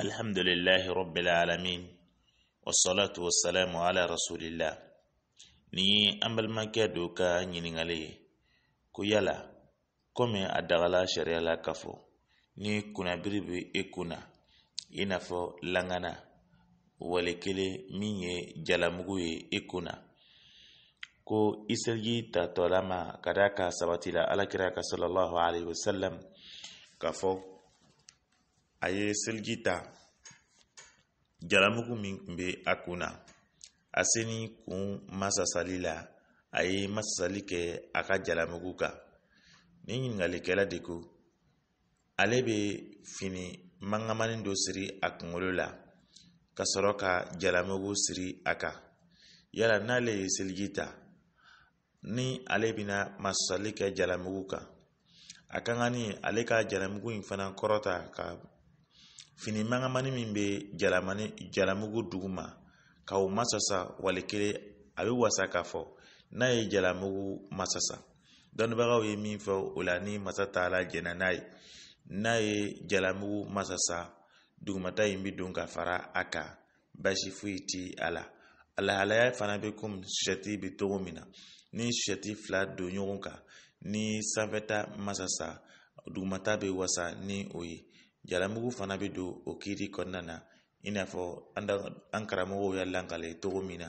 Alhamdulillahi rabbil alamin wassalatu wassalamu ala rasulillah ni an balimakɛ do ka ɲiningali ye ko yala komi a dagala sariya la ka ni kunnabiri be i kunna i n'a fɔ langana wale kelen min ye jalamugu ye i kunna ko i seliji tatɔlama ka da ka sabatila alakira ka salallahu alaihi wasallam k'a fɔ a ye seliji ta jaramugu min tun bɛ a kun na a se ni kun masasali la a ye masasali kɛ a ka jaramugu kan ni ɲininkalikɛla de ko ale bɛ fini mangamani dɔ siri a kunkolo la ka sɔrɔ ka jalamugu siri a kan yala n'ale ye seliji ta ni ale bɛna masasali kɛ jalamugu kan a ka kan ni ale ka jalamugu in fana kɔrɔta ka fini mangamani min be jalamani jalamugu duguma ka o masasa wali kelen a wasa k'a fɔ n'a ye jalamugu masasa dɔnnibagaw ye min fɔ o la ni masa taala jɛnna n'a ye n'a ye jalamugu masasa dugumata in bɛ don ka fara a kan basi foyi ti a la a fana be komi sɛti min na ni sɛti fila don ɲɔgɔn kan ni sanfɛta masasa dugumata be wasa ni o ye jalamugu fana bi don o kiiri kɔnɔna na i n'a fɔ an karamɔgɔw y'a lankale togo min na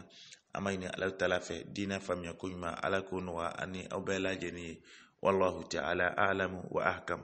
an b'a ɲini ala tala fɛ diinɛ faamuya ko ɲuman ala k'o nɔgɔya ani aw bɛɛ lajɛlen ye wallahu ta'ala a'lamu wa ahkam